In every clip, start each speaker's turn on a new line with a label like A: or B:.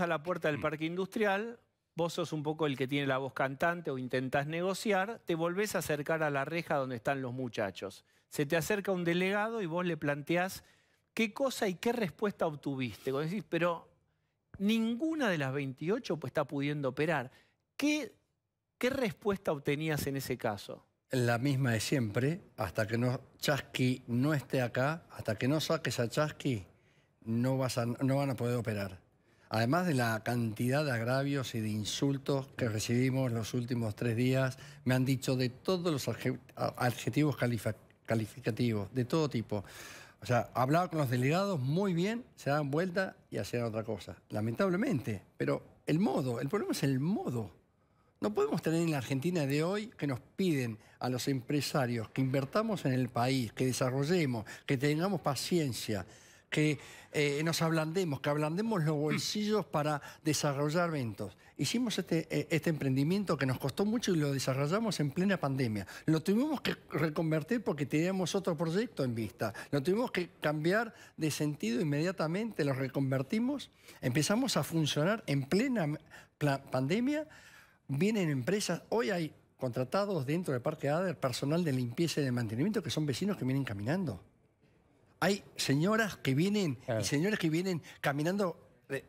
A: a la puerta del mm. parque industrial, vos sos un poco el que tiene la voz cantante o intentás negociar, te volvés a acercar a la reja donde están los muchachos. Se te acerca un delegado y vos le planteás qué cosa y qué respuesta obtuviste. Cuando decís, pero ninguna de las 28 pues, está pudiendo operar. ¿Qué, respuesta obtenías
B: en ese caso? La misma de siempre, hasta que no, Chasqui no esté acá, hasta que no saques a Chasqui, no, vas no van a poder operar además de la cantidad de agravios y de insultos que recibimos los últimos tres días, me han dicho de todos los adjetivos calificativos, de todo tipo. O sea, hablaba con los delegados muy bien, se dan vuelta y hacían otra cosa. Lamentablemente, pero el modo, el problema es el modo. No podemos tener en la Argentina de hoy que nos piden a los empresarios que invertamos en el país, que desarrollemos, que tengamos paciencia que eh, nos ablandemos, que ablandemos los bolsillos para desarrollar ventos. Hicimos este, eh, este emprendimiento que nos costó mucho y lo desarrollamos en plena pandemia. Lo tuvimos que reconvertir porque teníamos otro proyecto en vista. Lo tuvimos que cambiar de sentido inmediatamente, lo reconvertimos, empezamos a funcionar en plena pandemia. Vienen empresas, hoy hay contratados dentro del Parque ADER personal de limpieza y de mantenimiento que son vecinos que vienen caminando. Hay señoras que vienen y señores que vienen caminando de,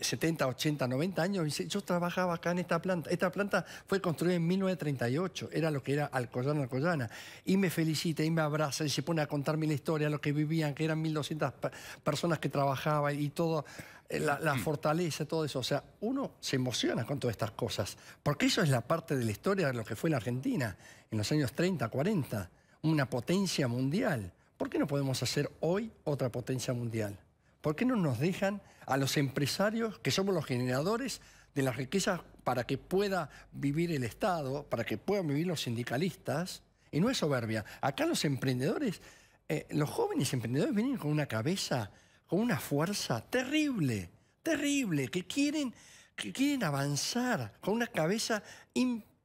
B: 70, 80, 90 años. yo trabajaba acá en esta planta. Esta planta fue construida en 1938, era lo que era Alcoyana, Alcoyana. Y me felicita y me abraza y se pone a contarme la historia, lo que vivían, que eran 1.200 personas que trabajaban y todo, eh, la, mm. fortaleza, todo eso. O sea, uno se emociona con todas estas cosas, porque eso es la parte de la historia de lo que fue la Argentina en los años 30, 40, una potencia mundial. ¿Por qué no podemos hacer hoy otra potencia mundial? ¿Por qué no nos dejan a los empresarios, que somos los generadores de las riquezas para que pueda vivir el Estado, para que puedan vivir los sindicalistas? Y no es soberbia. Acá los emprendedores, eh, los jóvenes emprendedores vienen con una cabeza, con una fuerza terrible, terrible, que quieren, que quieren avanzar, con una cabeza impresionante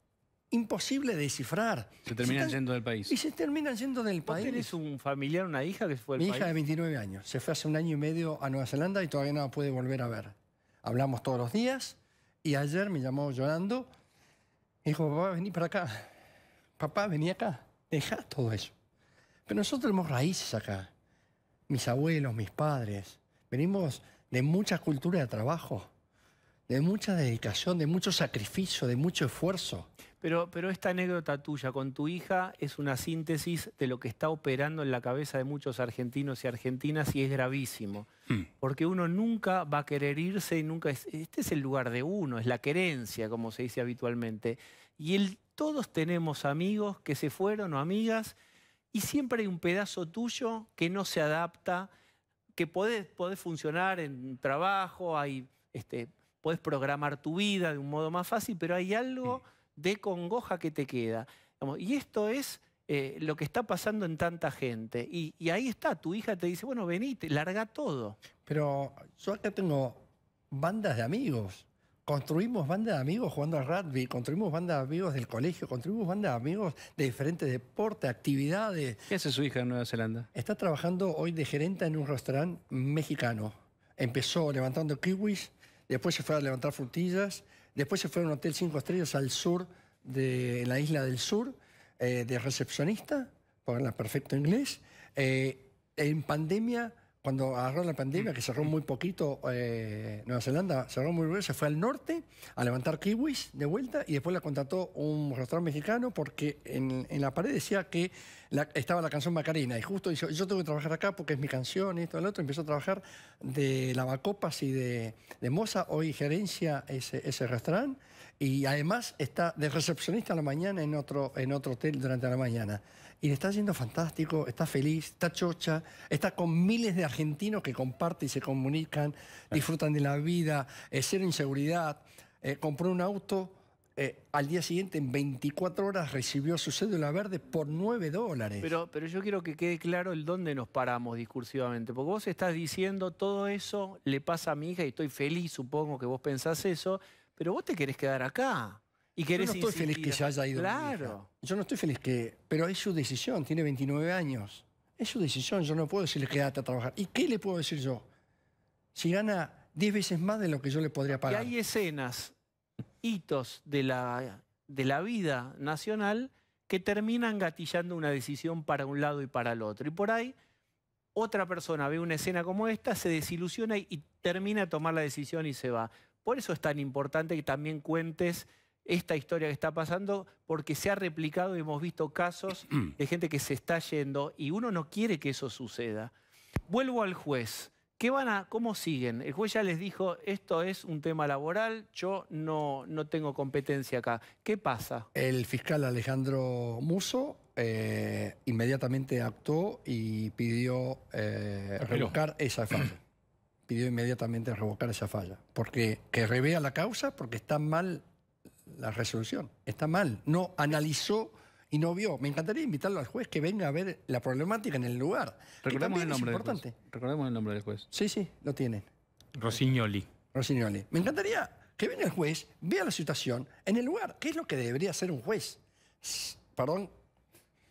B: imposible descifrar. Se terminan
A: yendo del país.
B: Y se terminan yendo del país. ¿Tienes un familiar, una
A: hija que fue Mi hija de
B: 29 años. Se fue hace un año y medio a Nueva Zelanda y todavía no la puede volver a ver. Hablamos todos los días y ayer me llamó llorando. Y dijo, papá, vení para acá. Papá, vení acá. Deja todo eso. Pero nosotros tenemos raíces acá. Mis abuelos, mis padres. Venimos de muchas culturas de trabajo de mucha dedicación, de mucho sacrificio, de mucho esfuerzo.
A: Pero, pero esta anécdota tuya con tu hija es una síntesis de lo que está operando en la cabeza de muchos argentinos y argentinas y es gravísimo. Mm. Porque uno nunca va a querer irse y nunca... Es, este es el lugar de uno, es la querencia, como se dice habitualmente. Y todos tenemos amigos que se fueron o amigas y siempre hay un pedazo tuyo que no se adapta, que puede funcionar en trabajo, hay... Este, puedes programar tu vida de un modo más fácil, pero hay algo de congoja que te queda. Y esto es eh, lo que está pasando en tanta gente. Y, y, ahí está, tu hija te dice, bueno, venite, larga
B: todo. Pero yo acá tengo bandas de amigos. Construimos bandas de amigos jugando al rugby, construimos bandas de amigos del colegio, construimos bandas de amigos de diferentes deportes, actividades. ¿Qué hace su hija en Nueva Zelanda? Está trabajando hoy de gerenta en un restaurante mexicano. Empezó levantando kiwis, después se fue a levantar frutillas, después se fue a un hotel cinco estrellas al sur, de la isla del sur, eh, de recepcionista, por la perfecto inglés. Eh, en pandemia cuando agarró la pandemia, mm. que cerró muy poquito eh, Nueva Zelanda, cerró muy bien, se fue al norte a levantar kiwis de vuelta y después la contrató un restaurante mexicano porque en, la pared decía que la, estaba la canción Macarena y justo dijo, yo tengo que trabajar acá porque es mi canción y esto y lo otro. Empezó a trabajar de lavacopas y de, moza, hoy gerencia ese, restaurante y además está de recepcionista a la mañana en otro, en otro hotel durante la mañana. Y le está haciendo fantástico, está feliz, está chocha, está con miles de argentinos que comparten y se comunican, disfrutan de la vida, es eh, cero inseguridad. Eh, compró un auto, eh, al día siguiente, en 24 horas, recibió su cédula verde por 9 dólares.
A: Pero, yo quiero que quede claro el dónde nos paramos discursivamente, porque vos estás diciendo todo eso le pasa a mi hija y estoy feliz, supongo que vos pensás eso, pero vos te querés quedar acá. Y querés Yo no estoy feliz que se haya ido. Claro.
B: Yo no estoy feliz que. Pero es su decisión, tiene 29 años. Es su decisión, yo no puedo decirle quédate a trabajar. ¿Y qué le puedo decir yo? Si gana 10 veces más de lo que yo le podría pagar. Y
A: hay escenas, hitos de la, de la vida nacional que terminan gatillando una decisión para un lado y para el otro. Y por ahí otra persona ve una escena como esta, se desilusiona y termina tomar la decisión y se va. Por eso es tan importante que también cuentes esta historia que está pasando porque se ha replicado y hemos visto casos de gente que se está yendo y uno no quiere que eso suceda. Vuelvo al juez. ¿Qué van a, ¿Cómo siguen? El juez ya les dijo, esto es un tema laboral, yo no, no tengo competencia acá. ¿Qué pasa?
B: El fiscal Alejandro Muso eh, inmediatamente actuó y pidió eh, revocar esa falla. pidió inmediatamente revocar esa falla. Porque que revea la causa, porque está mal la resolución. Está mal. No analizó y no vio. Me encantaría invitarlo al juez que venga a ver la problemática en el lugar. Recordemos el nombre. importante. Del Recordemos el nombre del juez. Sí, sí, lo tienen. Rossignoli. Rossignoli. Me encantaría que venga el juez, vea la situación en el lugar. ¿Qué es lo que debería hacer un juez? Perdón.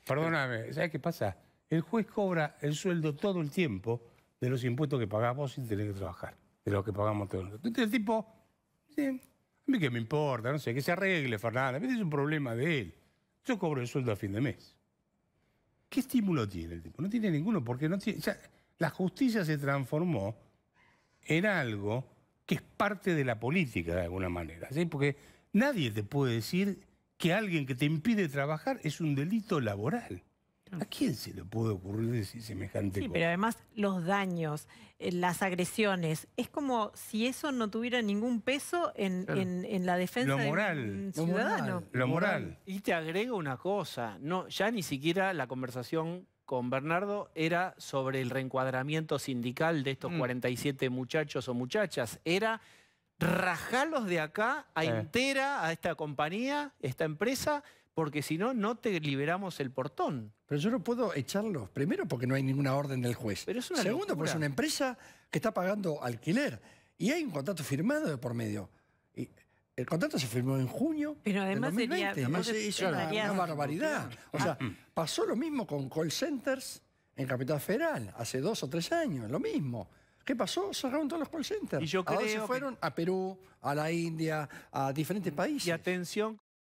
B: Perdóname, ¿sabes qué pasa? El juez cobra el
A: sueldo todo el tiempo de los impuestos que pagamos sin tener que trabajar,
B: de los que pagamos todo el
A: tiempo. el tipo, a mí qué me importa, no sé, que se arregle, Fernanda. A mí es un problema de él. Yo cobro el sueldo a fin de mes. ¿Qué estímulo tiene el tipo? No tiene ninguno, porque no tiene. la justicia se transformó en algo que es parte de la política de alguna manera. ¿sí? Porque nadie te puede decir que alguien que te impide trabajar es un delito laboral. ¿A quién se le puede ocurrir decir semejante sí, pero además los daños, eh, las agresiones, es como si eso no tuviera ningún peso en, la defensa lo moral, ciudadano. Lo moral. Y te agrego una cosa, no, ya ni siquiera la conversación con Bernardo era sobre el reencuadramiento sindical de estos 47 mm. muchachos o muchachas. Era rajalos de acá a entera, eh. a esta compañía, esta empresa, porque si no, no te liberamos el
B: portón. Pero yo no puedo echarlos. Primero, porque no hay ninguna orden del juez. Segundo, porque es una empresa que está pagando alquiler. Y hay un contrato firmado de por medio. Y el contrato se firmó en junio. Pero además, de 2020. además se hizo una, barbaridad. O sea, ah. pasó lo mismo con call centers en Capital Federal hace dos o tres años. Lo mismo. ¿Qué pasó? Cerraron todos los call centers. Y yo creo ¿A se fueron? A Perú, a la India, a diferentes mm. países. Y atención.